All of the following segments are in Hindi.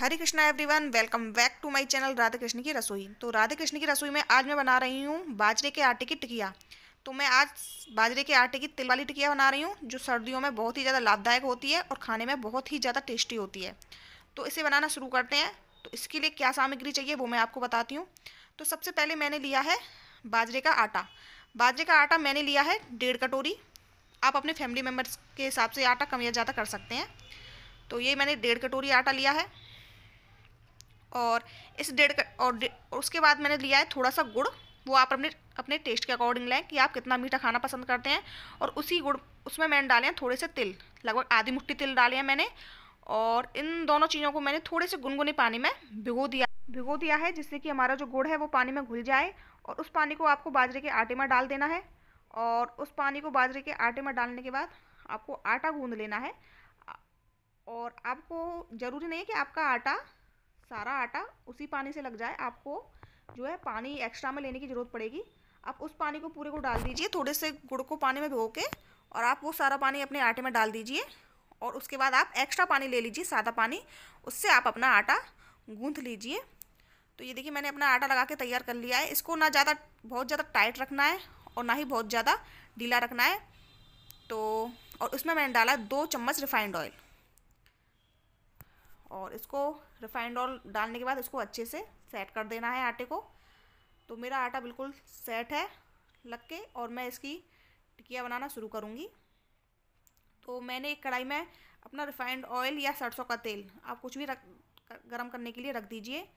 Hare Krishna everyone welcome back to my channel Radha Krishna की रसोई तो राधे कृष्ण की रसोई में आज मैं बना रही हूँ बाजरे के आटे की टिकिया तो मैं आज बाजरे के आटे की तिल वाली टिकिया बना रही हूँ जो सर्दियों में बहुत ही ज़्यादा लाभदायक होती है और खाने में बहुत ही ज़्यादा टेस्टी होती है तो इसे बनाना शुरू करते हैं तो इसके लिए क्या सामग्री चाहिए वो मैं आपको बताती हूँ तो सबसे पहले मैंने लिया है बाजरे का आटा बाजरे का आटा मैंने लिया है डेढ़ कटोरी आप अपने फैमिली मेम्बर्स के हिसाब से आटा कम या ज़्यादा कर सकते हैं तो ये मैंने डेढ़ कटोरी आटा लिया है और इस डेढ़ और, और उसके बाद मैंने लिया है थोड़ा सा गुड़ वो आप अपने अपने टेस्ट के अकॉर्डिंग लें कि आप कितना मीठा खाना पसंद करते हैं और उसी गुड़ उसमें मैंने डाले हैं थोड़े से तिल लगभग आधी मुट्ठी तिल डाले हैं मैंने और इन दोनों चीज़ों को मैंने थोड़े से गुनगुने पानी में भिगो दिया भिगो दिया है जिससे कि हमारा जो गुड़ है वो पानी में घुल जाए और उस पानी को आपको बाजरे के आटे में डाल देना है और उस पानी को बाजरे के आटे में डालने के बाद आपको आटा गूंद लेना है और आपको ज़रूरी नहीं है कि आपका आटा सारा आटा उसी पानी से लग जाए आपको जो है पानी एक्स्ट्रा में लेने की ज़रूरत पड़ेगी आप उस पानी को पूरे को डाल दीजिए थोड़े से गुड़ को पानी में भिगो के और आप वो सारा पानी अपने आटे में डाल दीजिए और उसके बाद आप एक्स्ट्रा पानी ले लीजिए सादा पानी उससे आप अपना आटा गूँथ लीजिए तो ये देखिए मैंने अपना आटा लगा के तैयार कर लिया है इसको ना ज़्यादा बहुत ज़्यादा टाइट रखना है और ना ही बहुत ज़्यादा ढीला रखना है तो और उसमें मैंने डाला दो चम्मच रिफाइंड ऑयल और इसको रिफाइंड ऑयल डालने के बाद इसको अच्छे से सेट कर देना है आटे को तो मेरा आटा बिल्कुल सेट है लग के और मैं इसकी टिकिया बनाना शुरू करूँगी तो मैंने एक कढ़ाई में अपना रिफाइंड ऑयल या सरसों का तेल आप कुछ भी रख गर्म करने के लिए रख दीजिए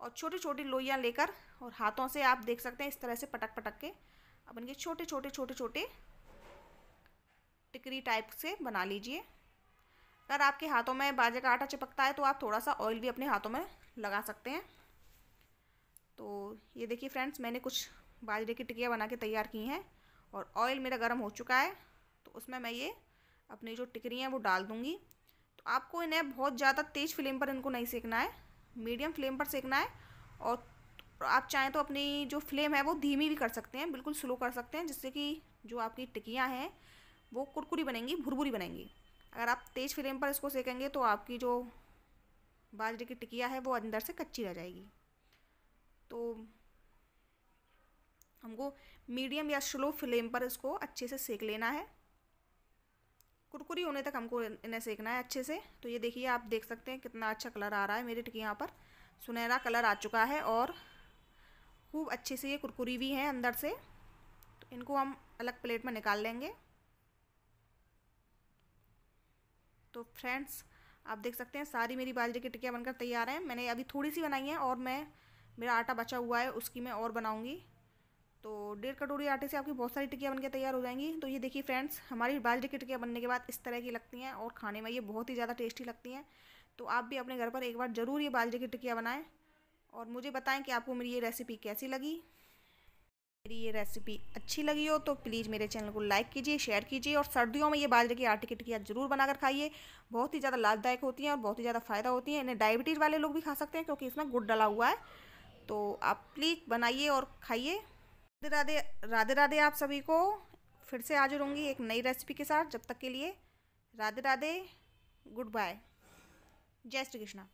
और छोटी छोटी लोइयाँ लेकर और हाथों से आप देख सकते हैं इस तरह से पटक पटक के अब इनके छोटे छोटे छोटे छोटे टिकरी टाइप से बना लीजिए अगर आपके हाथों में बाजे का आटा चिपकता है तो आप थोड़ा सा ऑयल भी अपने हाथों में लगा सकते हैं तो ये देखिए फ्रेंड्स मैंने कुछ बाजरे की टिकिया बना के तैयार की हैं और ऑयल मेरा गर्म हो चुका है तो उसमें मैं ये अपनी जो टिकरी हैं वो डाल दूँगी तो आपको इन्हें बहुत ज़्यादा तेज़ फ्लेम पर इनको नहीं सेकना है मीडियम फ्लेम पर सेकना है और आप चाहें तो अपनी जो फ्लेम है वो धीमी भी कर सकते हैं बिल्कुल स्लो कर सकते हैं जिससे कि जो आपकी टिकियाँ हैं वो कुरकुरी बनेंगी भुरभुरी बनेंगी अगर आप तेज़ फ्लेम पर इसको सेकेंगे तो आपकी जो बाजरे की टिकिया है वो अंदर से कच्ची रह जाएगी तो हमको मीडियम या स्लो फ्लेम पर इसको अच्छे से सेक लेना है कुरकुरी होने तक हमको इन्हें सेकना है अच्छे से तो ये देखिए आप देख सकते हैं कितना अच्छा कलर आ रहा है मेरी टिकियाँ पर सुनहरा कलर आ चुका है और खूब अच्छे से ये कुरकुरी भी हैं अंदर से तो इनको हम अलग प्लेट में निकाल लेंगे तो फ्रेंड्स आप देख सकते हैं सारी मेरी बाजरे की टिकिया बनकर तैयार हैं मैंने अभी थोड़ी सी बनाई है और मैं मेरा आटा बचा हुआ है उसकी मैं और बनाऊँगी तो डेढ़ कटोरी आटे से आपकी बहुत सारी टिकिया बनकर तैयार हो जाएंगी तो ये देखिए फ्रेंड्स हमारी बाजरे की टिकिया बनने के बाद इस तरह की लगती हैं और खाने में ये बहुत ही ज़्यादा टेस्टी लगती हैं तो आप भी अपने घर पर एक बार ज़रूर ये बाजरे की टिकिया बनाएँ और मुझे बताएं कि आपको मेरी ये रेसिपी कैसी लगी मेरी ये रेसिपी अच्छी लगी हो तो प्लीज़ मेरे चैनल को लाइक कीजिए शेयर कीजिए और सर्दियों में ये बाजरे की आटे की टिकिया ज़रूर बनाकर खाइए बहुत ही ज़्यादा लाभदायक होती हैं और बहुत ही ज़्यादा फ़ायदा होती हैं इन्हें डायबिटीज़ वाले लोग भी खा सकते हैं क्योंकि इसमें गुड़ डला हुआ है तो आप प्लीज़ बनाइए और खाइए राधे राधे राधे आप सभी को फिर से हाजिर होंगी एक नई रेसिपी के साथ जब तक के लिए राधे राधे गुड बाय जय श्री कृष्णा